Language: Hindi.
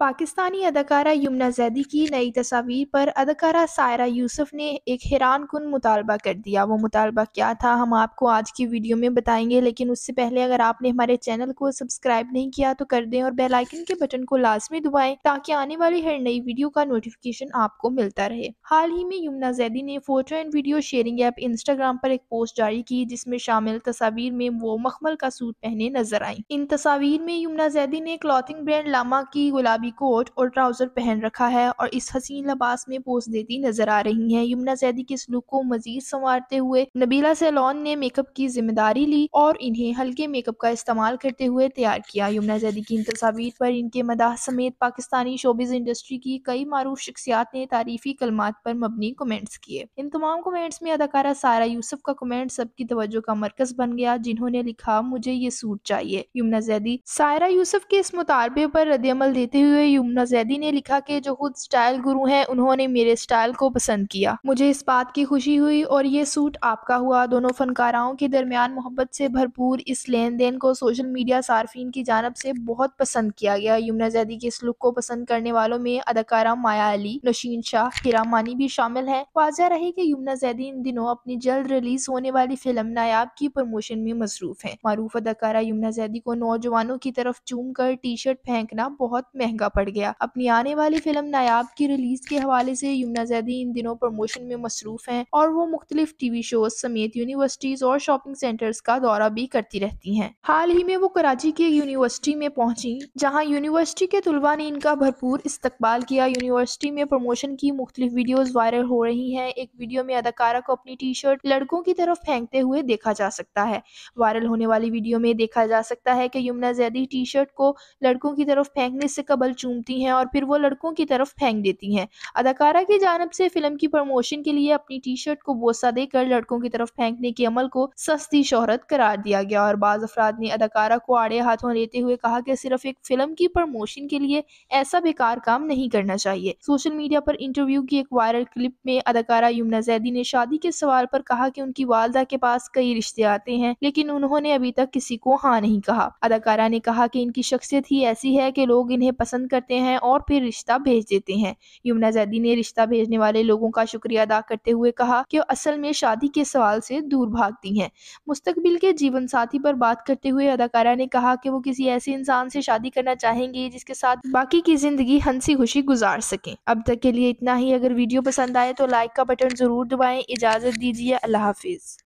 पाकिस्तानी अदाकारा यमुना जैदी की नई तस्वीर पर अदाकारा सायरा यूसुफ ने एक हैरान कन मुतालबा कर दिया वो मुतालबा क्या था हम आपको आज की वीडियो में बताएंगे लेकिन उससे पहले अगर आपने हमारे चैनल को सब्सक्राइब नहीं किया तो कर दें और बेल आइकन के बटन को लाजमी दबाएं ताकि आने वाली हर नई वीडियो का नोटिफिकेशन आपको मिलता रहे हाल ही में यमुना जैदी ने photo and video sharing app Instagram पर एक पोस्ट जारी की जिसमें शामिल तस्वीर में वो मखमल का सूट पहने नजर आई इन तस्वीर में यमुना जैदी ने क्लॉथिंग ब्रांड लामा की गुलाबी गुलाबी कोट और ट्राउज़र पहन रखा है और इस हसीन लबास में पोज देती नजर आ रही हैं यमुना जैदी के स्लूक को मजीद संवारते हुए नबीला सैलॉन ने मेकअप की जिम्मेदारी ली और इन्हें हल्के मेकअप का इस्तेमाल करते हुए तैयार किया यमुना जैदी की इन तस्वीर पर इनके मदा समेत पाकिस्तानी शोबिज इंडस्ट्री की कई मरूफ शख्सियात ने तारीफी कलमात पर मबनी कमेंट्स किए इन तमाम कमेंट्स में अदाकारा सारा यूसुफ का कमेंट सबकी तवज्जो का मरकज बन गया जिन्होंने लिखा मुझे ये सूट चाहिए यमुना जैदी सायरा यूसुफ के इस मुतालबे पर रद्दअमल देते हुए हुए यमुना जैदी ने लिखा कि जो खुद स्टाइल गुरु हैं उन्होंने मेरे स्टाइल को पसंद किया मुझे इस बात की खुशी हुई और ये सूट आपका हुआ दोनों फनकाराओं के दरमियान मोहब्बत से भरपूर इस लेन देन को सोशल मीडिया सार्फिन की जानब से बहुत पसंद किया गया यमुना जैदी के इस लुक को पसंद करने वालों में अदाकारा माया अली नशीन शाह हिरा मानी भी शामिल है वाजह रहे की यमुना जैदी इन दिनों अपनी जल्द रिलीज होने वाली फिल्म नायाब की प्रमोशन में मसरूफ है मरूफ अदाकारा यमुना जैदी को नौजवानों की तरफ चूम कर टी शर्ट फेंकना बहुत महंगा फीका पड़ गया अपनी आने वाली फिल्म नायाब की रिलीज के हवाले से यमुना जैदी इन दिनों प्रमोशन में मसरूफ हैं और वो मुख्तलिफ टीवी शोज समेत यूनिवर्सिटीज और शॉपिंग सेंटर्स का दौरा भी करती रहती हैं हाल ही में वो कराची की यूनिवर्सिटी में पहुंची जहाँ यूनिवर्सिटी के तलबा ने इनका भरपूर इस्तकबाल किया यूनिवर्सिटी में प्रमोशन की मुख्तलिफ वीडियोज वायरल हो रही है एक वीडियो में अदाकारा को अपनी टी शर्ट लड़कों की तरफ फेंकते हुए देखा जा सकता है वायरल होने वाली वीडियो में देखा जा सकता है कि यमुना जैदी टी शर्ट को लड़कों की तरफ फेंकने से कबल चूमती हैं और फिर वो लड़कों की तरफ फेंक देती हैं अदाकारा की जानब से फिल्म की प्रमोशन के लिए अपनी टी शर्ट को बोसा देकर लड़कों की तरफ फेंकने के अमल को सस्ती शोहरत करार दिया गया और बाज़ अफराद ने अदाकारा को आड़े हाथों लेते हुए कहा कि सिर्फ एक फिल्म की प्रमोशन के लिए ऐसा बेकार काम नहीं करना चाहिए सोशल मीडिया पर इंटरव्यू की एक वायरल क्लिप में अदाकारा यमुना जैदी ने शादी के सवाल पर कहा कि उनकी वालदा के पास कई रिश्ते आते हैं लेकिन उन्होंने अभी तक किसी को हाँ नहीं कहा अदाकारा ने कहा कि इनकी शख्सियत ही ऐसी है कि लोग इन्हें पसंद पसंद करते हैं और फिर रिश्ता भेज देते हैं यमुना जैदी ने रिश्ता भेजने वाले लोगों का शुक्रिया अदा करते हुए कहा कि असल में शादी के सवाल से दूर भागती हैं मुस्तबिल के जीवन साथी पर बात करते हुए अदाकारा ने कहा कि वो किसी ऐसे इंसान से शादी करना चाहेंगी जिसके साथ बाकी की जिंदगी हंसी खुशी गुजार सकें अब तक के लिए इतना ही अगर वीडियो पसंद आए तो लाइक का बटन जरूर दबाएं इजाज़त दीजिए अल्लाह हाफिज़